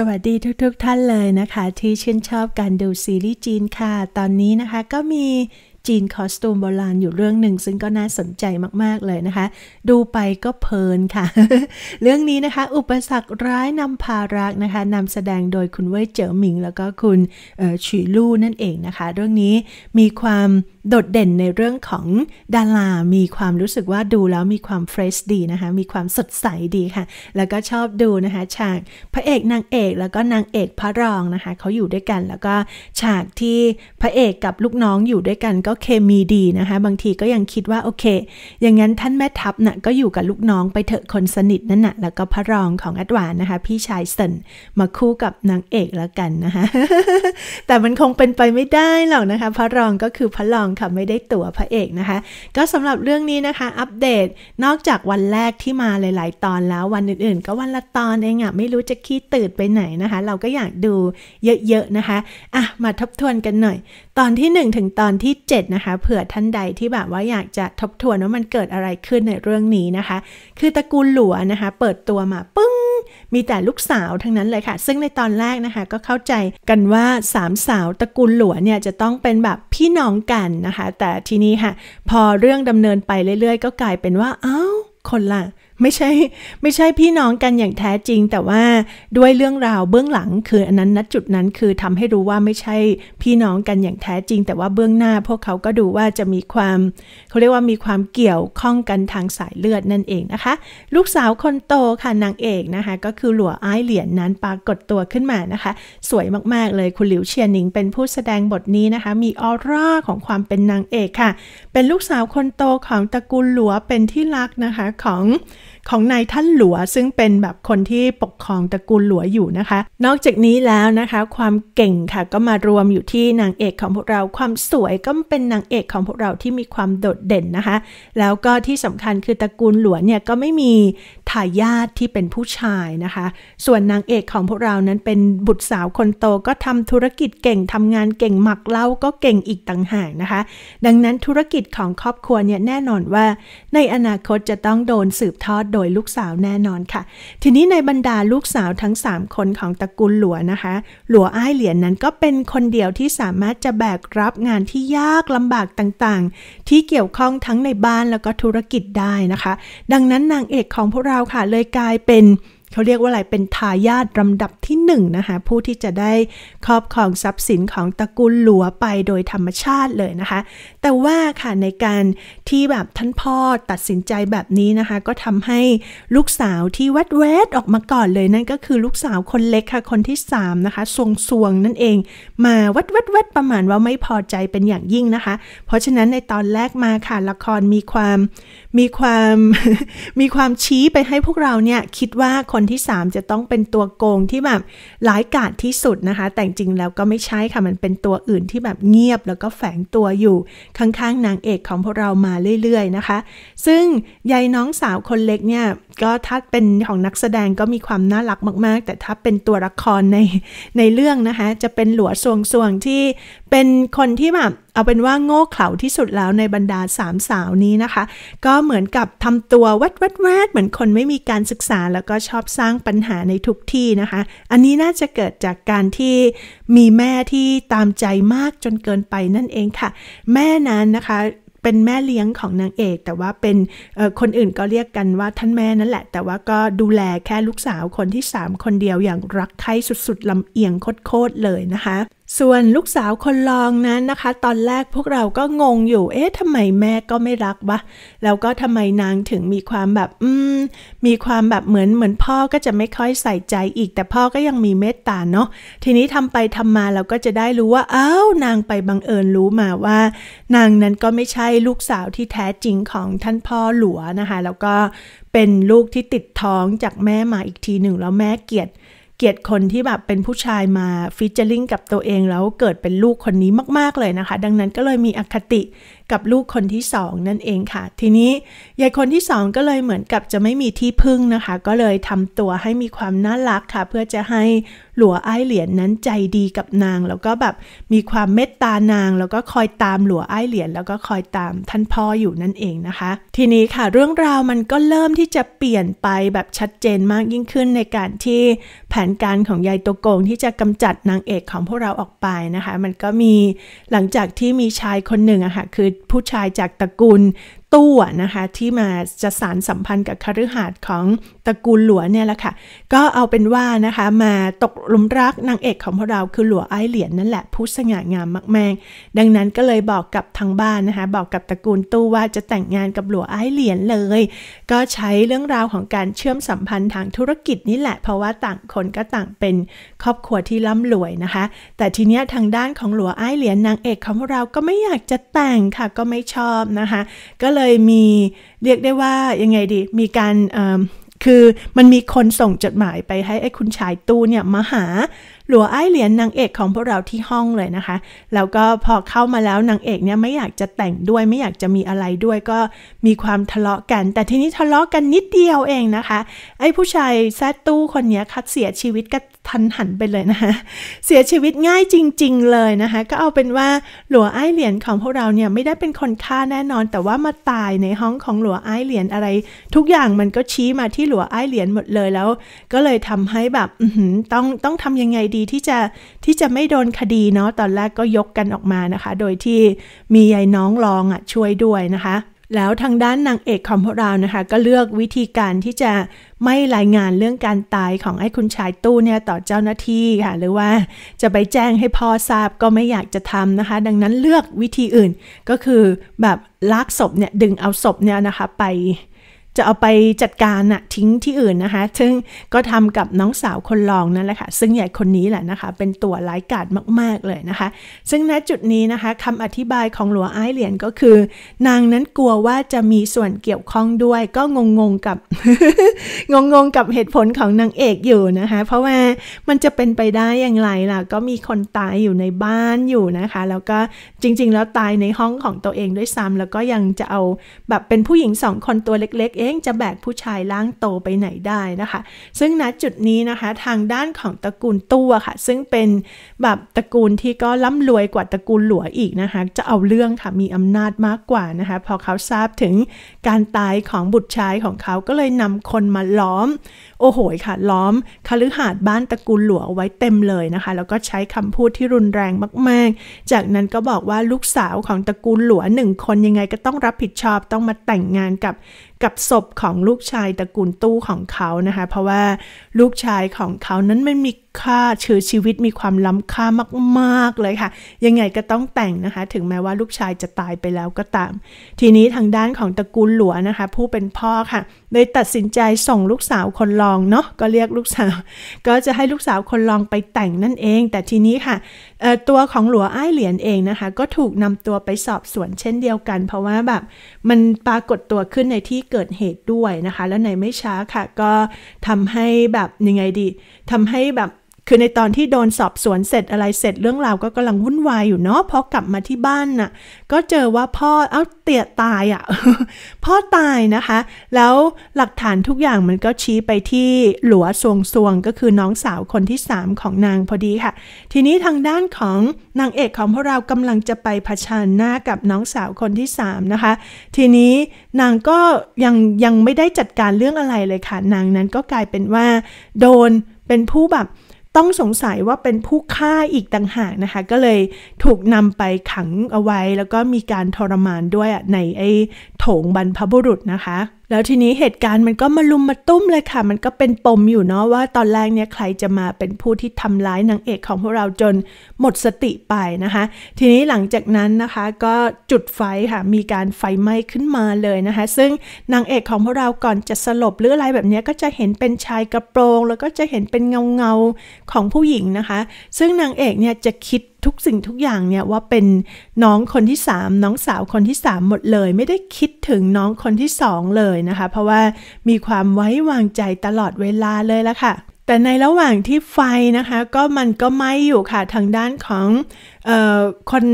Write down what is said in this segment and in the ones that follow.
สวัสดีทุกๆทท่านเลยนะคะ ที่ชื่นชอบการดูซีรีส์จีนค่ะ ตอนนี้นะคะก็มีจีนคอสตูม โบราณอยู่เรื่องหนึ่งซึ่งก็น่าสนใจมากๆเลยนะคะ ดูไปก็เพลินค่ะ เรื่องนี้นะคะ อุปสรรคร้ายนำพารักนะคะนำแสดงโดยคุณเว่ยเจ๋อหมิง แล้วก็คุณฉีลู่นั่นเองนะคะ เรื่องนี้มีความโดดเด่นในเรื่องของดารามีความรู้สึกว่าดูแล้วมีความเฟรชดีนะคะมีความสดใสดีค่ะ แล้วก็ชอบดูนะคะฉากพระเอกนางเอกแล้วก็นางเอกพระรองนะคะเขาอยู่ด้วยกันแล้วก็ฉากที่พระเอกกับลูกน้องอยู่ด้วยกันก็เคมีดีนะคะบางทีก็ยังคิดว่าโอเค อย่างนั้นท่านแม่ทัพนะ่ะก็อยู่กับลูกน้องไปเถอะคนสนิทนั่นนะ่ะแล้วก็พระรองของอัดวานนะคะ พี่ชายเซนมาคู่กับนางเอกแล้วกันนะคะ แต่มันคงเป็นไปไม่ได้หรอกนะคะ พระรองก็คือพระรองค่ะไม่ได้ตัวพระเอกนะคะ ก็สำหรับเรื่องนี้นะคะ อัปเดตนอกจากวันแรกที่มาหลายๆตอนแล้ว วันอื่นๆ ก็วันละตอนเองอะไม่รู้จะขี้ตื่นไปไหนนะคะ เราก็อยากดูเยอะๆนะคะอ่ะมาทบทวนกันหน่อยตอนที่1ถึงตอนที่7นะคะเผื่อท่านใดที่แบบว่าอยากจะทบทวนว่ามันเกิดอะไรขึ้นในเรื่องนี้นะคะ คือตระกูลหลัวนะคะ เปิดตัวมาปึ้ง มีแต่ลูกสาวทั้งนั้นเลยค่ะ ซึ่งในตอนแรกนะคะก็เข้าใจกันว่าสามสาวตระกูลหลัวเนี่ยจะต้องเป็นแบบพี่น้องกันนะคะแต่ทีนี้ค่ะพอเรื่องดำเนินไปเรื่อยๆ ก็กลายเป็นว่า เอา้า คนละไม่ใช่ไม่ใช่พี่น้องกันอย่างแท้จริง แต่ว่าด้วยเรื่องราวเบื้องหลังคืออันนั้นณจุดนั้นคือทำให้รู้ว่าไม่ใช่พี่น้องกันอย่างแท้จริง แต่ว่าเบื้องหน้าพวกเขาก็ดูว่าจะมีความเขาเรียกว่ามีความเกี่ยวข้องกันทางสายเลือดนั่นเองนะคะ ลูกสาวคนโตค่ะนางเอกนะคะ ก็คือหลัวอ้ายเหลียนนั้นปรากฏตัวขึ้นมานะคะ สวยมาก ๆ เลยคุณหลิวเชียนหนิง เป็นผู้แสดงบทนี้นะคะ มีออร่าของความเป็นนางเอกค่ะ เป็นลูกสาวคนโตของตระกูลหลัวเป็นที่รักนะคะของของนายท่านหลัวซึ่งเป็นแบบคนที่ปกครองตระกูลหลัวอยู่นะคะ นอกจากนี้แล้วนะคะความเก่งค่ะก็มารวมอยู่ที่นางเอกของพวกเราความสวยก็เป็นนางเอกของพวกเราที่มีความโดดเด่นนะคะแล้วก็ที่สำคัญคือตระกูลหลัวเนี่ยก็ไม่มีทายาทที่เป็นผู้ชายนะคะส่วนนางเอกของพวกเรานั้นเป็นบุตรสาวคนโตก็ทำธุรกิจเก่งทำงานเก่งหมักเล่าก็เก่งอีกต่างหากนะคะ ดังนั้นธุรกิจของครอบครัวเนี่ยแน่นอนว่า ในอนาคตจะต้องโดนสืบทอดโดยลูกสาวแน่นอนค่ะ ทีนี้ในบรรดาลูกสาวทั้ง 3 คนของตระกูลหลัวนะคะ หลัวอ้เหลียนนั้นก็เป็นคนเดียวที่สามารถจะแบกรับงานที่ยากลำบากต่างๆ ที่เกี่ยวข้องทั้งในบ้านแล้วก็ธุรกิจได้นะคะ ดังนั้นนางเอกของพวกเราค่ะเลยกลายเป็นเขาเรียกว่าอะไรเป็นทายาทลำดับที่หนึ่งนะคะผู้ที่จะได้ครอบครองทรัพย์สินของตระกูลหลววไปโดยธรรมชาติเลยนะคะ แต่ว่าค่ะในการที่แบบท่านพ่อตัดสินใจแบบนี้นะคะก็ทำให้ลูกสาวที่วัดเวดออกมาก่อนเลยนั่นก็คือลูกสาวคนเล็กค่ะคนที่3นะคะทรงสวงนั่นเองมาวัดวัดวัดประมาณว่าไม่พอใจเป็นอย่างยิ่งนะคะ เพราะฉะนั้นในตอนแรกมาค่ะละครมีความมีความมีความชี้ไปให้พวกเราเนี่ยคิดว่าคนที่ 3 จะต้องเป็นตัวโกงที่แบบหลายกาดที่สุดนะคะ แต่จริงแล้วก็ไม่ใช่ค่ะ มันเป็นตัวอื่นที่แบบเงียบแล้วก็แฝงตัวอยู่ข้าง ๆนางเอกของพวกเรามาเรื่อยๆนะคะ ซึ่งยายน้องสาวคนเล็กเนี่ย ก็ถ้าเป็นของนักแสดงก็มีความน่ารักมาก ๆ แต่ถ้าเป็นตัวละครในในเรื่องนะคะจะเป็นหลัวสวงสวงที่เป็นคนที่แบบเอาเป็นว่าโง่เขลาที่สุดแล้วในบรรดาสามสาวนี้นะคะ ก็เหมือนกับทำตัววัดวัดแวดเหมือนคนไม่มีการศึกษาแล้วก็ชอบสร้างปัญหาในทุกที่นะคะ อันนี้น่าจะเกิดจากการที่มีแม่ที่ตามใจมากจนเกินไปนั่นเองค่ะ แม่นั้นนะคะเป็นแม่เลี้ยงของนางเอก แต่ว่าเป็นคนอื่นก็เรียกกันว่าท่านแม่นั่นแหละ แต่ว่าก็ดูแลแค่ลูกสาวคนที่3คนเดียวอย่างรักใคร่สุด ๆลำเอียงโคตรเลยนะคะส่วนลูกสาวคนรองนั้นนะคะ ตอนแรกพวกเราก็งงอยู่ เอ๊ะทำไมแม่ก็ไม่รักวะ แล้วก็ทำไมนางถึงมีความแบบ อืม มีความแบบเหมือนเหมือนพ่อก็จะไม่ค่อยใส่ใจอีก แต่พ่อก็ยังมีเมตตาเนาะ ทีนี้ทำไปทำมาเราก็จะได้รู้ว่า เอ้านางไปบังเอิญรู้มาว่า นางนั้นก็ไม่ใช่ลูกสาวที่แท้จริงของท่านพ่อหลัวนะคะ แล้วก็เป็นลูกที่ติดท้องจากแม่มาอีกทีหนึ่งแล้วแม่เกียดเกียรติคนที่แบบเป็นผู้ชายมาฟิชเชอร์ลิงกับตัวเอง แล้วเกิดเป็นลูกคนนี้มากๆเลยนะคะ ดังนั้นก็เลยมีอคติกับลูกคนที่สองนั่นเองค่ะ ทีนี้ยายคนที่สองก็เลยเหมือนกับจะไม่มีที่พึ่งนะคะ ก็เลยทำตัวให้มีความน่ารักค่ะ เพื่อจะให้หลัวไอ้เหรียญนนั้นใจดีกับนาง แล้วก็แบบมีความเมตตานาง แล้วก็คอยตามหลัวไอ้เหรียญแล้วก็คอยตามท่านพ่ออยู่นั่นเองนะคะ ทีนี้ค่ะเรื่องราวมันก็เริ่มที่จะเปลี่ยนไปแบบชัดเจนมากยิ่งขึ้นในการที่แผนการของยายตัวโกงที่จะกำจัดนางเอกของพวกเราออกไปนะคะ มันก็มีหลังจากที่มีชายคนหนึ่งอะค่ะคือผู้ชายจากตระกูลตู้นะคะ ที่มาจะสารสัมพันธ์กับคฤหาสน์ของตระกูลหลัวเนี่ยแหละค่ะ ก็เอาเป็นว่านะคะมาตกหลุมรักนางเอกของพวกเราคือหลัวไอเหลียนนั่นแหละผู้สง่างามมากๆ ดังนั้นก็เลยบอกกับทางบ้านนะคะ บอกกับตระกูลตู้ว่าจะแต่งงานกับหลัวไอเหลียนเลย ก็ใช้เรื่องราวของการเชื่อมสัมพันธ์ทางธุรกิจนี่แหละ เพราะว่าต่างคนก็ต่างเป็นครอบครัวที่ร่ำรวยนะคะ แต่ทีเนี้ยทางด้านของหลัวไอเหลียนนางเอกของพวกเราก็ไม่อยากจะแต่งค่ะก็ไม่ชอบนะคะก็เลยมีเรียกได้ว่ายังไงดีมีการคือมันมีคนส่งจดหมายไปให้ไอ้คุณชายตู้เนี่ยมาหาหลัวไอ้เหรียญนางเอกของพวกเราที่ห้องเลยนะคะแล้วก็พอเข้ามาแล้วนางเอกเนี่ยไม่อยากจะแต่งด้วยไม่อยากจะมีอะไรด้วยก็มีความทะเลาะกัน แต่ทีนี้ทะเลาะกันนิดเดียวเองนะคะ ไอ้ผู้ชายแซตตู้คนนี้คัดเสียชีวิตกันทันหันไปเลยนะคะเสียชีวิตง่ายจริงๆเลยนะคะ ก็เอาเป็นว่าหลัวไอ้เหรียญของพวกเราเนี่ยไม่ได้เป็นคนฆ่าแน่นอน แต่ว่ามาตายในห้องของหลัวไอ้เหรียญอะไร ทุกอย่างมันก็ชี้มาที่หลัวไอ้เหรียญหมดเลยแล้วก็เลยทำให้แบบต้องต้องทำยังไงดีีที่จะที่จะไม่โดนคดีเนาะตอนแรกก็ยกกันออกมานะคะ โดยที่มียายน้องรองอ่ะช่วยด้วยนะคะ แล้วทางด้านนางเอกของพวกเรานะคะ ก็เลือกวิธีการที่จะไม่รายงานเรื่องการตายของไอ้คุณชายตู้เนี่ยต่อเจ้าหน้าที่ค่ะหรือว่าจะไปแจ้งให้พ่อทราบก็ไม่อยากจะทำนะคะ ดังนั้นเลือกวิธีอื่นก็คือแบบลากศพเนี่ยดึงเอาศพเนี่ยนะคะไปจะเอาไปจัดการนะทิ้งที่อื่นนะคะ ซึ่งก็ทำกับน้องสาวคนรองนั่นแหละค่ะ ซึ่งใหญ่คนนี้แหละนะคะ เป็นตัวร้ายกาจมากๆเลยนะคะ ซึ่งณจุดนี้นะคะคำอธิบายของหลัวไอ้เหรียญก็คือ นางนั้นกลัวว่าจะมีส่วนเกี่ยวข้องด้วย ก็งงๆกับงงๆกับเหตุผลของนางเอกอยู่นะคะ เพราะว่ามันจะเป็นไปได้อย่างไรล่ะก็มีคนตายอยู่ในบ้านอยู่นะคะ แล้วก็จริงๆ แล้วตายในห้องของตัวเองด้วยซ้ำแล้วก็ยังจะเอาแบบเป็นผู้หญิงสองคนตัวเล็กๆองจะแบกผู้ชายล้างโตไปไหนได้นะคะ ซึ่งณจุดนี้นะคะ ทางด้านของตระกูลตัวค่ะ ซึ่งเป็นแบบตระกูลที่ก็ร่ำรวยกว่าตระกูลหลัวอีกนะคะ จะเอาเรื่องค่ะ มีอำนาจมากกว่านะคะ พอเขาทราบถึงการตายของบุตรชายของเขาก็เลยนำคนมาล้อม โอ้โหค่ะล้อมคฤหาสน์บ้านตระกูลหลัวไว้เต็มเลยนะคะ แล้วก็ใช้คำพูดที่รุนแรงมาก ๆ จากนั้นก็บอกว่าลูกสาวของตระกูลหลัวหนึ่งคนยังไงก็ต้องรับผิดชอบ ต้องมาแต่งงานกับกับศพของลูกชายตระกูลตู้ของเขานะคะเพราะว่าลูกชายของเขานั้นไม่มีค่าเชื้อชีวิตมีความล้ำค่ามากๆ เลยค่ะ ยังไงก็ต้องแต่งนะคะ ถึงแม้ว่าลูกชายจะตายไปแล้วก็ตาม ทีนี้ทางด้านของตระกูลหลัวนะคะ ผู้เป็นพ่อค่ะเลยตัดสินใจส่งลูกสาวคนรองเนาะ ก็เรียกลูกสาว ก็จะให้ลูกสาวคนรองไปแต่งนั่นเอง แต่ทีนี้ค่ะ ตัวของหลัวอ้เหรียญเองนะคะ ก็ถูกนำตัวไปสอบสวนเช่นเดียวกัน เพราะว่าแบบ มันปรากฏตัวขึ้นในที่เกิดเหตุด้วยนะคะ แล้วในไม่ช้าค่ะ ก็ทำให้แบบยังไงดีทำให้แบบคือในตอนที่โดนสอบสวนเสร็จอะไรเสร็จเรื่องราวก็กำลังวุ่นวายอยู่เนาะพอกลับมาที่บ้านน่ะก็เจอว่าพ่อเอ้าเตี่ยตายอะ่ะ พ่อตายนะคะ แล้วหลักฐานทุกอย่างมันก็ชี้ไปที่หลัวสวงสวงก็คือน้องสาวคนที่3ของนางพอดีค่ะ ทีนี้ทางด้านของนางเอกของพวกเรากำลังจะไปเผชาญหน้ากับน้องสาวคนที่3นะคะ ทีนี้นางก็ยังยังไม่ได้จัดการเรื่องอะไรเลยค่ะ นางนั้นก็กลายเป็นว่า โดนเป็นผู้แบบต้องสงสัยว่าเป็นผู้ฆ่าอีกต่างหากนะคะ ก็เลยถูกนำไปขังเอาไว้ แล้วก็มีการทรมานด้วยในไอ้โถงบรรพบุรุษนะคะแล้วทีนี้เหตุการณ์มันก็มาลุมมาตุ้มเลยค่ะ มันก็เป็นปมอยู่เนาะว่าตอนแรกเนี่ยใครจะมาเป็นผู้ที่ทำร้ายนางเอกของพวกเราจนหมดสติไปนะคะ ทีนี้หลังจากนั้นนะคะก็จุดไฟค่ะ มีการไฟไหม้ขึ้นมาเลยนะคะ ซึ่งนางเอกของพวกเราก่อนจะสลบหรืออะไรแบบนี้ก็จะเห็นเป็นชายกระโปรง แล้วก็จะเห็นเป็นเงาเงาของผู้หญิงนะคะ ซึ่งนางเอกเนี่ยจะคิดทุกสิ่งทุกอย่างเนี่ยว่าเป็นน้องคนที่สามน้องสาวคนที่สามหมดเลย ไม่ได้คิดถึงน้องคนที่สองเลยนะคะเพราะว่ามีความไว้วางใจตลอดเวลาเลยละค่ะ แต่ในระหว่างที่ไฟนะคะก็มันก็ไหม้อยู่ค่ะทางด้านของคน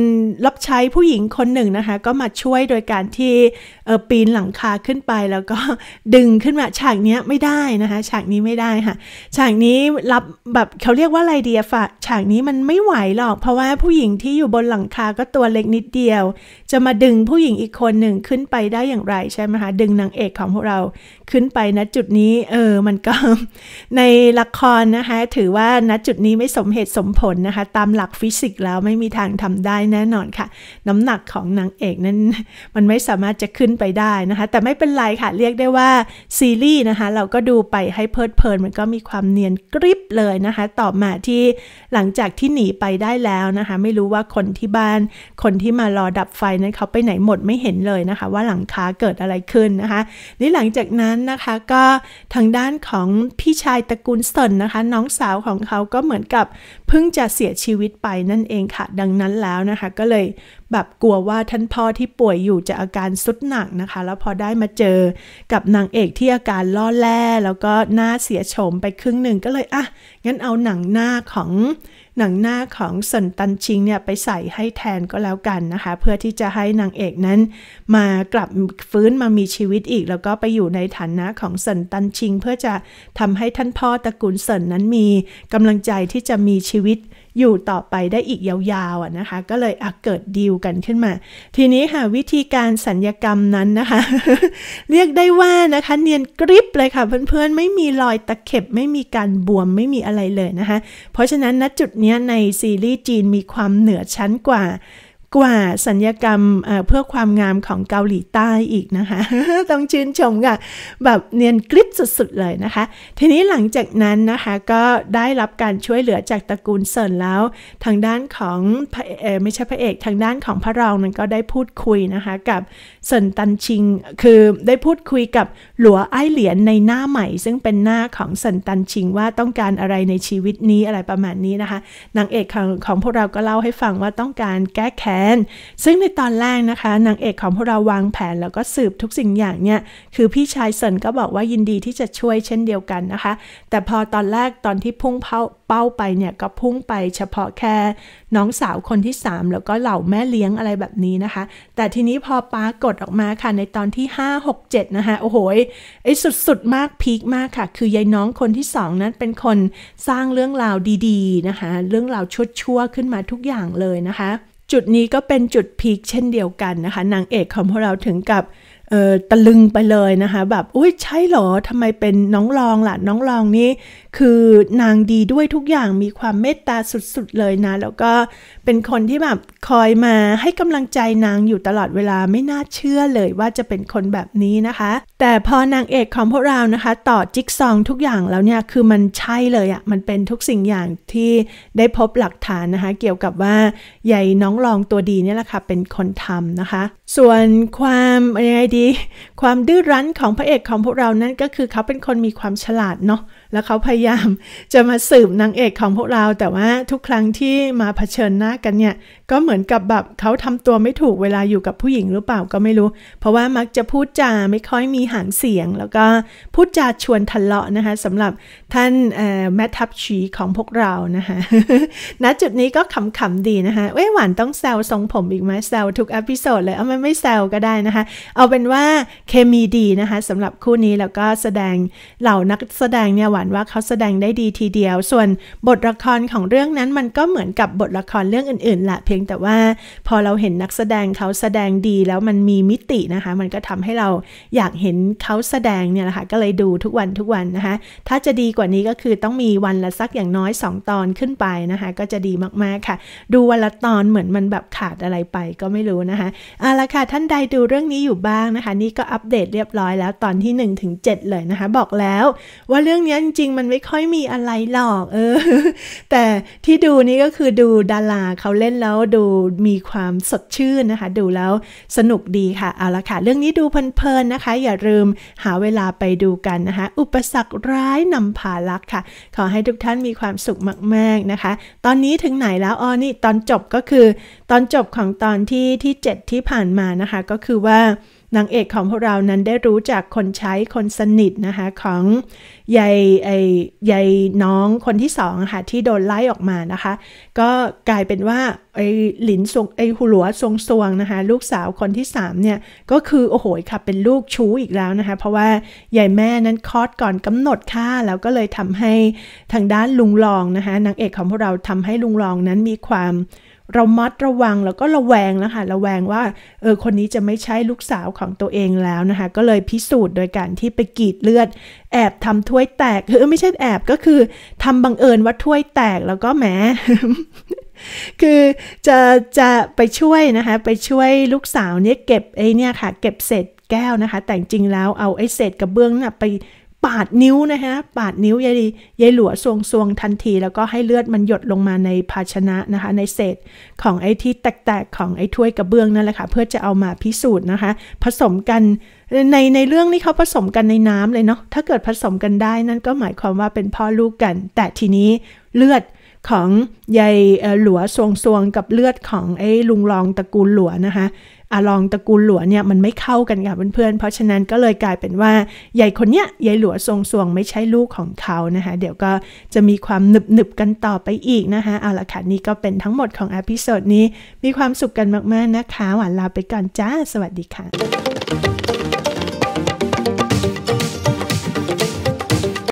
รับใช้ผู้หญิงคนหนึ่งนะคะก็มาช่วยโดยการที่ปีนหลังคาขึ้นไปแล้วก็ดึงขึ้นมาฉากนี้ไม่ได้นะคะฉากนี้ไม่ได้ค่ะ ฉากนี้รับแบบเขาเรียกว่าอะไรเดียฝะฉากนี้มันไม่ไหวหรอก เพราะว่าผู้หญิงที่อยู่บนหลังคาก็ตัวเล็กนิดเดียว จะมาดึงผู้หญิงอีกคนหนึ่งขึ้นไปได้อย่างไรใช่ไหมคะดึงนางเอกของพวกเราขึ้นไปนะจุดนี้เออมันก็ในละครนะคะถือว่าณจุดนี้ไม่สมเหตุสมผลนะคะตามหลักฟิสิกส์แล้วไม่มีทางทำได้แน่นอนค่ะ น้ำหนักของนางเอกนั้นมันไม่สามารถจะขึ้นไปได้นะคะ แต่ไม่เป็นไรค่ะเรียกได้ว่าซีรีส์นะคะ เราก็ดูไปให้เพลิดเพลิน มันก็มีความเนียนกริบเลยนะคะ ต่อมาที่หลังจากที่หนีไปได้แล้วนะคะ ไม่รู้ว่าคนที่บ้านคนที่มารอดับไฟนั้นเขาไปไหนหมดไม่เห็นเลยนะคะ ว่าหลังคาเกิดอะไรขึ้นนะคะนี่หลังจากนั้นนะคะก็ทางด้านของพี่ชายตระกูลสนนะคะ น้องสาวของเขาก็เหมือนกับเพิ่งจะเสียชีวิตไปนั่นเองค่ะดังนั้นแล้วนะคะก็เลยแบบกลัวว่าท่านพ่อที่ป่วยอยู่จะอาการสุดหนักนะคะ แล้วพอได้มาเจอกับนางเอกที่อาการล่อแล่แล้วก็ หน้าเสียโฉมไปครึ่งหนึ่งก็เลยอ่ะงั้นเอาหนังหน้าของหนังหน้าของสนตันชิงเนี่ยไปใส่ให้แทนก็แล้วกันนะคะ เพื่อที่จะให้นางเอกนั้น มากลับฟื้นมามีชีวิตอีก แล้วก็ไปอยู่ในฐานะของสนตันชิง เพื่อจะทำให้ท่านพ่อตระกูลสนนั้นมีกำลังใจที่จะมีชีวิตอยู่ต่อไปได้อีกยาวๆนะคะ ก็เลยเกิดดีลกันขึ้นมา ทีนี้ค่ะวิธีการสัญญกรรมนั้นนะคะ เรียกได้ว่านะคะ เนียนกริบเลยค่ะ เพื่อนๆ ไม่มีรอยตะเข็บไม่มีการบวมไม่มีอะไรเลยนะคะ เพราะฉะนั้น ณจุดนี้ในซีรีส์จีนมีความเหนือชั้นกว่ากว่า สัญญกรรมเพื่อความงามของเกาหลีใต้อีก นะคะต้องชื่น ชมค่ะ แบบเนียนกริบสุดๆ เลยนะคะ ทีนี้หลังจากนั้น นะคะ ก็ได้รับการช่วยเหลือจากตระกูลเซิน แล้วทางด้าน ของ ไม่ใช่พระเอกทางด้านของพระรองนั้นก็ได้พูดคุย นะคะ กับเซินตันชิง คือได้พูดคุยกับหลัวไอ้เหลียนในหน้าใหม่ ซึ่งเป็นหน้าของเซินตันชิงว่าต้องการอะไรในชีวิตนี้อะไรประมาณนี้นะคะนางเอกของของพวกเราก็เล่าให้ฟังว่าต้องการแก้แค้นนซึ่งในตอนแรกนะคะนางเอกของพวกเราวางแผนแล้วก็สืบทุกสิ่งอย่างเนี่ยคือพี่ชายเซินก็บอกว่ายินดีที่จะช่วยเช่นเดียวกันนะคะ แต่พอตอนแรกตอนที่พุ่งเป้าเป้าไปเนี่ยก็พุ่งไปเฉพาะแค่ น้องสาวคนที่ 3 แล้วก็เหล่าแม่เลี้ยงอะไรแบบนี้นะคะ แต่ทีนี้พอปากดออกมาค่ะในตอนที่ 5 6 7 นะคะโอ้โหไอ้สุดๆมากพีคมากค่ะคือยายน้องคนที่ 2 นั้นเป็นคนสร้างเรื่องราวดี ๆนะคะเรื่องราวชดชั่วขึ้นมาทุกอย่างเลยนะคะจุดนี้ก็เป็นจุดพีคเช่นเดียวกันนะคะ นางเอกของพวกเราถึงกับตะลึงไปเลยนะคะแบบอุ้ยใช่เหรอทำไมเป็นน้องรองล่ะน้องรองนี้คือนางดีด้วยทุกอย่างมีความเมตตาสุดๆ เลยนะ แล้วก็เป็นคนที่แบบคอยมาให้กำลังใจนางอยู่ตลอดเวลาไม่น่าเชื่อเลยว่าจะเป็นคนแบบนี้นะคะ แต่พอนางเอกของพวกเรานะคะ ต่อจิ๊กซองทุกอย่างแล้วเนี่ยคือมันใช่เลยอะ่ะ มันเป็นทุกสิ่งอย่างที่ได้พบหลักฐานนะคะ เกี่ยวกับว่าใหญ่น้องรองตัวดีเนี่ยแหละค่ะเป็นคนทำนะคะ ส่วนความอะไรดีความดื้อรั้นของพระเอกของพวกเรานั้นก็คือเขาเป็นคนมีความฉลาดเนาะแล้วเขาพยายามจะมาสืบนางเอกของพวกเราแต่ว่าทุกครั้งที่มาเผชิญหน้ากันเนี่ย ก็เหมือนกับแบบเขาทำตัวไม่ถูกเวลาอยู่กับผู้หญิงหรือเปล่าก็ไม่รู้ เพราะว่ามักจะพูดจาไม่ค่อยมีหางเสียง แล้วก็พูดจาชวนทะเลาะนะคะสำหรับท่านแมททับชีของพวกเรานะคะณจุดนี้ก็ขำๆดีนะคะเว้หวานต้องแซวทรงผมอีกไหมแซวทุกอพิโซดเลย เอาม่ไม่แซวก็ได้นะคะเอาเป็นว่าเคมีดีนะคะสำหรับคู่นี้แล้วก็แสดงเหล่านักแสดงเนี่ยหวานว่าเขาแสดงได้ดีทีเดียว ส่วนบทละครของเรื่องนั้นมันก็เหมือนกับบทละครเรื่องอื่นๆแหละเพียงแต่ว่าพอเราเห็นนักแสดงเขาแสดงดีแล้วมันมีมิตินะคะมันก็ทำให้เราอยากเห็นเขาแสดงเนี่ยแหละคะ่ะก็เลยดูทุกวันทุกวันนะคะถ้าจะดีกว่านี้ก็คือต้องมีวันละสักอย่างน้อย 2 ตอนขึ้นไปนะคะก็จะดีมากๆค่ะ ดูวันละตอนเหมือนมันแบบขาดอะไรไปก็ไม่รู้นะคะเอาละค่ะท่านใดดูเรื่องนี้อยู่บ้างนะคะนี่ก็อัปเดตเรียบร้อยแล้วตอนที่1ถึง 7 เลยนะคะ บอกแล้วว่าเรื่องนี้จริงๆมันไม่ค่อยมีอะไรหรอก เออ แต่ที่ดูนี่ก็คือดูดาราเขาเล่นแล้วดูมีความสดชื่นนะคะ ดูแล้วสนุกดีค่ะเอาละค่ะ เรื่องนี้ดูเพลินๆนะคะ อย่าลืมหาเวลาไปดูกันนะคะ อุปสรรคร้ายนำพาลักค่ะ ขอให้ทุกท่านมีความสุขมากๆนะคะ ตอนนี้ถึงไหนแล้วอ๋อนี่ตอนจบก็คือ ตอนจบของตอนที่ที่ 7 ที่ผ่านมานะคะ ก็คือว่านางเอกของพวกเรานั้นได้รู้จักคนใช้คนสนิทนะคะของยายไอ้ยายน้องคนที่สองค่ะที่โดนไล่ออกมานะคะก็กลายเป็นว่าไอ้หลินซงไอ้หุลัวทรงซวงนะคะลูกสาวคนที่สามเนี่ยก็คือโอ้โหค่ะเป็นลูกชู้อีกแล้วนะคะเพราะว่ายายแม่นั้นคลอดก่อนกำหนดค่าแล้วก็เลยทำให้ทางด้านลุงรองนะคะนางเอกของพวกเราทำให้ลุงรองนั้นมีความเรามัดระวังแล้วก็ระแวงนะคะระแวงว่าเออคนนี้จะไม่ใช่ลูกสาวของตัวเองแล้วนะคะก็เลยพิสูจน์โดยการที่ไปกรีดเลือด แอบทำถ้วยแตกคือไม่ใช่แอบก็คือทำบังเอิญว่าถ้วยแตกแล้วก็แหมคือจะ จะไปช่วยนะคะ ไปช่วยลูกสาว เนี่ยเก็บไอ้นี่ค่ะ เก็บเศษแก้วนะคะ แต่จริงแล้วเอาไอ้เศษกระเบื้องน่ะไปปาดนิ้วนะฮะปาดนิ้วยายยายหลวสวงสวงทันที แล้วก็ให้เลือดมันหยดลงมาในภาชนะนะคะ ในเศษของไอ้ที่แตกๆของไอ้ถ้วยกระเบื้องนั่นแหละค่ะเพื่อจะเอามาพิสูจน์นะคะ ผสมกันในในเรื่องนี้เขาผสมกันในน้ำเลยเนาะถ้าเกิดผสมกันได้นั่นก็หมายความว่าเป็นพ่อลูกกัน แต่ทีนี้เลือดของยายหลวสวงสวง กับเลือดของไอ้ลุงรองตระกูลหลวนะคะอาลองตระกูลหลัวเนี่ย มันไม่เข้ากันกับเพื่อนๆ เพราะฉะนั้นก็เลยกลายเป็นว่าใหญ่คนเนี้ยยายหลัวทรงสวงไม่ใช่ลูกของเขานะคะเดี๋ยวก็จะมีความหนึบหนึบกันต่อไปอีกนะคะเอาละค่ะนี่ก็เป็นทั้งหมดของอพิโซดนี้มีความสุขกันมากๆนะคะหวานลาไปก่อนจ้าสวัสดีค่ะ